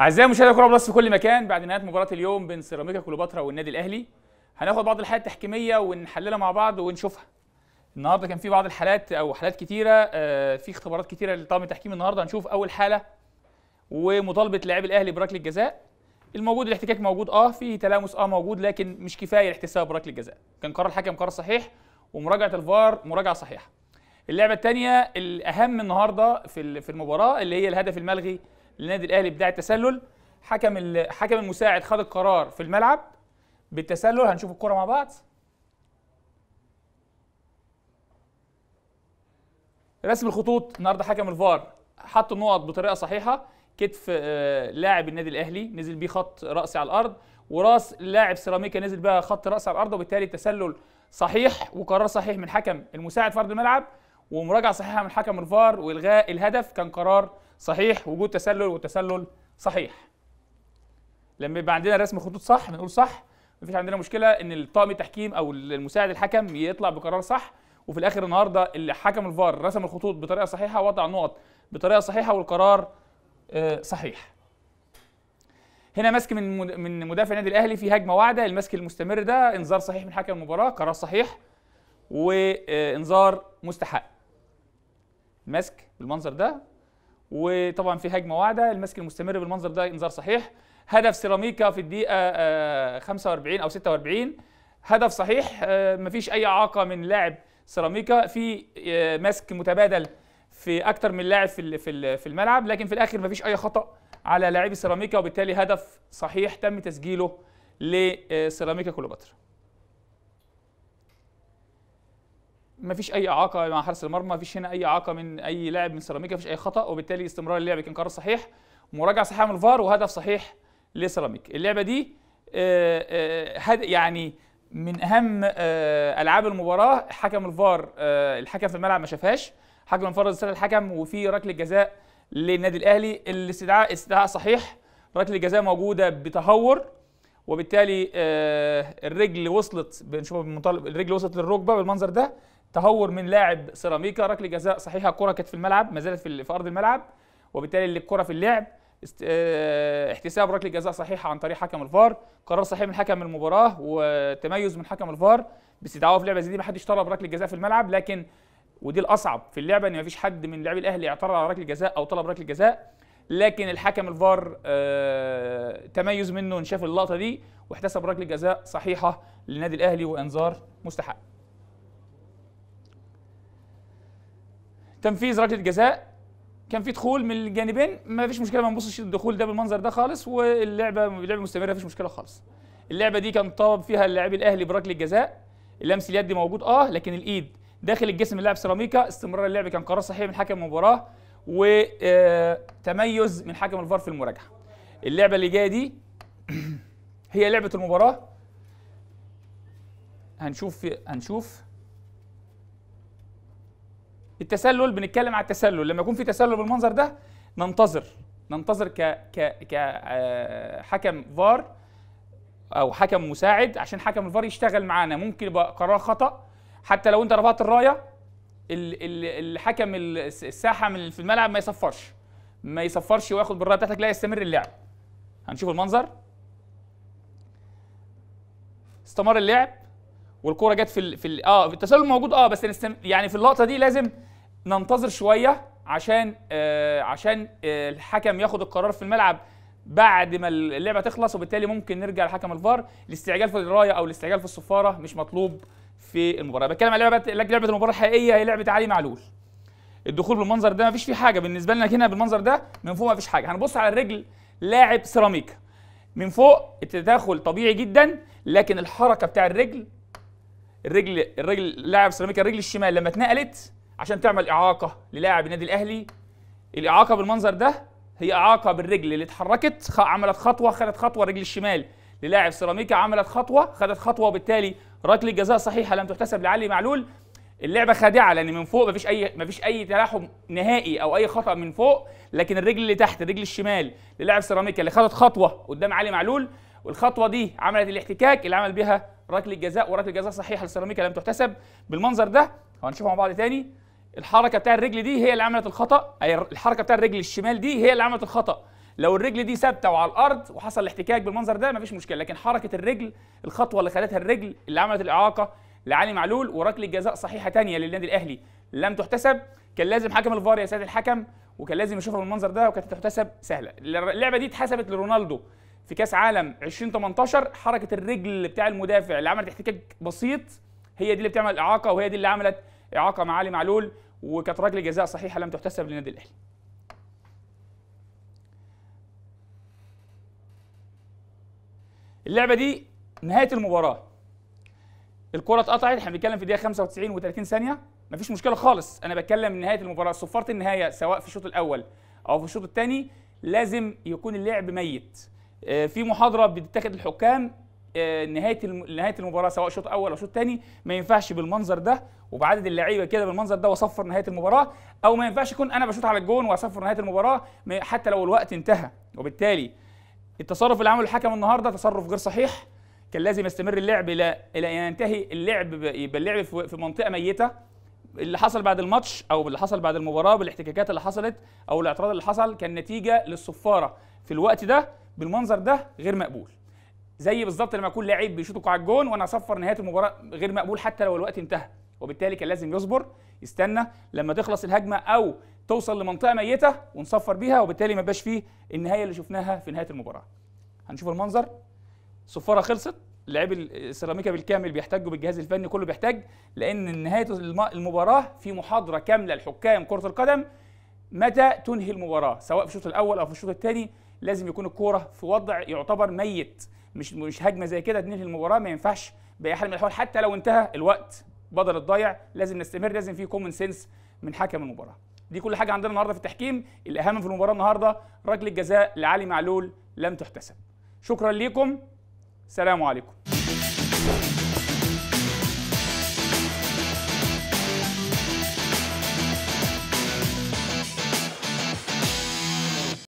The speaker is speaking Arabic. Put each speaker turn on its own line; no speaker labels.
اعزائي مشاهدي كره بلس في كل مكان بعد نهايه مباراه اليوم بين سيراميكا كليوباترا والنادي الاهلي هناخد بعض الحالات التحكيميه ونحللها مع بعض ونشوفها النهارده كان في بعض الحالات او حالات كتيره آه، في اختبارات كتيره لطاقم التحكيم النهارده هنشوف اول حاله ومطالبه لاعب الاهلي بركله جزاء الموجود الاحتكاك موجود اه في تلامس اه موجود لكن مش كفايه لاحتساب ركله جزاء كان قرار الحكم قرار صحيح ومراجعه الفار مراجعه صحيحه اللعبه الثانيه الاهم النهارده في في المباراه اللي هي الهدف الملغي للنادي الاهلي بتاع التسلل حكم الحكم المساعد خد القرار في الملعب بالتسلل هنشوف الكره مع بعض رسم الخطوط النهارده حكم الفار حط النقط بطريقه صحيحه كتف آه، لاعب النادي الاهلي نزل بيه خط راسي على الارض وراس لاعب سيراميكا نزل بقى خط راسي على الارض وبالتالي التسلل صحيح وقرار صحيح من حكم المساعد فرد الملعب ومراجعه صحيحه من حكم الفار والغاء الهدف كان قرار صحيح وجود تسلل والتسلل صحيح لما يبقى عندنا رسم خطوط صح بنقول صح مفيش عندنا مشكله ان الطاقم التحكيم او المساعد الحكم يطلع بقرار صح وفي الاخر النهارده اللي حكم الفار رسم الخطوط بطريقه صحيحه ووضع النقط بطريقه صحيحه والقرار آه، صحيح هنا مسك من من مدافع النادي الاهلي في هجمه واعده المسك المستمر ده انذار صحيح من حكم المباراه قرار صحيح وانذار آه، مستحق مسك بالمنظر ده وطبعا في هجمه واعده المسك المستمر بالمنظر ده انذار صحيح هدف سيراميكا في الدقيقه 45 آه، او 46 هدف صحيح آه، مفيش اي اعاقه من لاعب سيراميكا في آه، ماسك متبادل في اكتر من لاعب في في الملعب لكن في الاخر مفيش اي خطا على لاعبي سيراميكا وبالتالي هدف صحيح تم تسجيله لسيراميكا كليوباترا ما فيش اي اعاقه مع حارس المرمى ما فيش هنا اي اعاقه من اي لاعب من سيراميكا ما فيش اي خطا وبالتالي استمرار اللعب كان قرار صحيح مراجعه صحيحه من الفار وهدف صحيح لسيراميكا اللعبه دي آه، آه، يعني من اهم آه، العاب المباراه حكم الفار الحكم في الملعب ما شافهاش حكم الفار استدعى الحكم وفي ركله جزاء للنادي الاهلي الاستدعاء استدعاء صحيح ركله جزاء موجوده بتهور وبالتالي الرجل وصلت بنشوف الرجل وصلت للركبه بالمنظر ده تهور من لاعب سيراميكا ركله جزاء صحيحه كره كانت في الملعب ما زالت في ارض الملعب وبالتالي الكره في اللعب آه، احتساب ركله جزاء صحيحه عن طريق حكم الفار قرار صحيح من حكم المباراه وتميز من حكم الفار باستدعائه في لعبه زي دي ما حدش طلب ركله جزاء في الملعب لكن ودي الاصعب في اللعبه ان ما فيش حد من لاعبي الاهلي اعترض على ركله جزاء او طلب ركله جزاء لكن الحكم الفار آه تميز منه ان شاف اللقطه دي واحتسب ركله جزاء صحيحه للنادي الاهلي وانذار مستحق تنفيذ ركله جزاء كان في دخول من الجانبين ما فيش مشكله ما نبصش الدخول ده بالمنظر ده خالص واللعبه لعبه مستمره ما فيش مشكله خالص اللعبه دي كان طاب فيها اللاعبين الاهلي بركله جزاء اللمس اليد موجود اه لكن الايد داخل الجسم اللاعب سيراميكا استمرار اللعب كان قرار صحيح من حكم المباراه وتميز آه، من حكم الفار في المراجعه اللعبه اللي جايه دي هي لعبه المباراه هنشوف هنشوف التسلل بنتكلم على التسلل لما يكون في تسلل بالمنظر ده ننتظر ننتظر ك ك ك آه، حكم فار او حكم مساعد عشان حكم الفار يشتغل معانا ممكن يبقى قرار خطا حتى لو انت رفعت الرايه الحكم الساحه من في الملعب ما يصفرش ما يصفرش وياخد بالرايه بتاعتك لا يستمر اللعب هنشوف المنظر استمر اللعب والكوره جت في الـ في الـ اه في التسلل موجود اه بس نستم... يعني في اللقطه دي لازم ننتظر شويه عشان آه عشان آه الحكم ياخد القرار في الملعب بعد ما اللعبه تخلص وبالتالي ممكن نرجع لحكم الفار الاستعجال في الرايه او الاستعجال في الصفاره مش مطلوب في المباراه بتكلم على لعبه لعبه المباراه الحقيقيه هي لعبه علي معلول الدخول بالمنظر ده مفيش فيه حاجه بالنسبه لنا هنا بالمنظر ده من فوق مفيش حاجه هنبص على الرجل لاعب سيراميكا من فوق التداخل طبيعي جدا لكن الحركه بتاع الرجل الرجل الرجل لاعب سيراميكا الرجل الشمال لما اتنقلت عشان تعمل اعاقه للاعب النادي الاهلي الاعاقه بالمنظر ده هي اعاقه بالرجل اللي اتحركت عملت خطوه خدت خطوه الرجل الشمال للاعب سيراميكا عملت خطوه خدت خطوه وبالتالي ركله جزاء صحيحه لم تحتسب لعلي معلول اللعبه خادعه لان من فوق مفيش اي مفيش اي تلاحم نهائي او اي خطا من فوق لكن الرجل اللي تحت الرجل الشمال للاعب سيراميكا اللي خدت خطوه قدام علي معلول والخطوه دي عملت الاحتكاك اللي عمل بيها ركله جزاء وركله الجزاء صحيحه لسيراميكا لم تحتسب بالمنظر ده وهنشوفها مع بعض تاني الحركه بتاع الرجل دي هي اللي عملت الخطا اي الحركه بتاع الرجل الشمال دي هي اللي عملت الخطا لو الرجل دي ثابته وعلى الارض وحصل الاحتكاك بالمنظر ده مفيش مشكله لكن حركه الرجل الخطوه اللي خدتها الرجل اللي عملت الاعاقه لعلي معلول وركله جزاء صحيحه تانية للنادي الاهلي لم تحتسب كان لازم حكم الفار يا سيد الحكم وكان لازم يشوفها بالمنظر ده وكانت تحتسب سهله اللعبه دي اتحسبت لرونالدو في كاس عالم 2018 حركه الرجل بتاع المدافع اللي عملت احتكاك بسيط هي دي اللي بتعمل اعاقه وهي دي اللي عملت اعاقه مع علي معلول وكانت ركله جزاء صحيحه لم تحتسب للنادي الاهلي اللعبه دي نهايه المباراه الكره اتقطعت احنا بنتكلم في دقيقه 95 و30 ثانيه مفيش مشكله خالص انا بتكلم من نهايه المباراه صفاره النهايه سواء في الشوط الاول او في الشوط الثاني لازم يكون اللعب ميت آه، في محاضره بتتاخد الحكام آه، نهايه نهايه المباراه سواء شوط اول او شوط ثاني ما ينفعش بالمنظر ده وبعدد اللعيبه كده بالمنظر ده واصفر نهايه المباراه او ما ينفعش يكون انا بشوط على الجون واصفر نهايه المباراه حتى لو الوقت انتهى وبالتالي التصرف اللي عمله الحكم النهارده تصرف غير صحيح كان لازم يستمر اللعب الى الى ان ينتهي اللعب يبقى اللعب في منطقه ميته اللي حصل بعد الماتش او اللي حصل بعد المباراه بالاحتكاكات اللي حصلت او الاعتراض اللي حصل كان نتيجه للصفاره في الوقت ده بالمنظر ده غير مقبول زي بالظبط لما يكون لعيب بيشوط على الجون وانا اصفر نهايه المباراه غير مقبول حتى لو الوقت انتهى وبالتالي كان لازم يصبر يستنى لما تخلص الهجمه او توصل لمنطقه ميته ونصفر بيها وبالتالي ما يبقاش فيه النهايه اللي شفناها في نهايه المباراه هنشوف المنظر صفاره خلصت لعيب السيراميكا بالكامل بيحتاجوا بالجهاز الفني كله بيحتاج لان نهايه المباراه في محاضره كامله لحكام كره القدم متى تنهي المباراه سواء في الشوط الاول او في الشوط الثاني لازم يكون الكوره في وضع يعتبر ميت مش مش هجمه زي كده تنهي المباراه ما ينفعش باي حال من الاحوال حتى لو انتهى الوقت بدل الضايع لازم نستمر لازم في كومن سنس من حكم المباراه دي كل حاجه عندنا النهارده في التحكيم الاهم في المباراه النهارده ركله جزاء لعلي معلول لم تحتسب شكرا ليكم سلام عليكم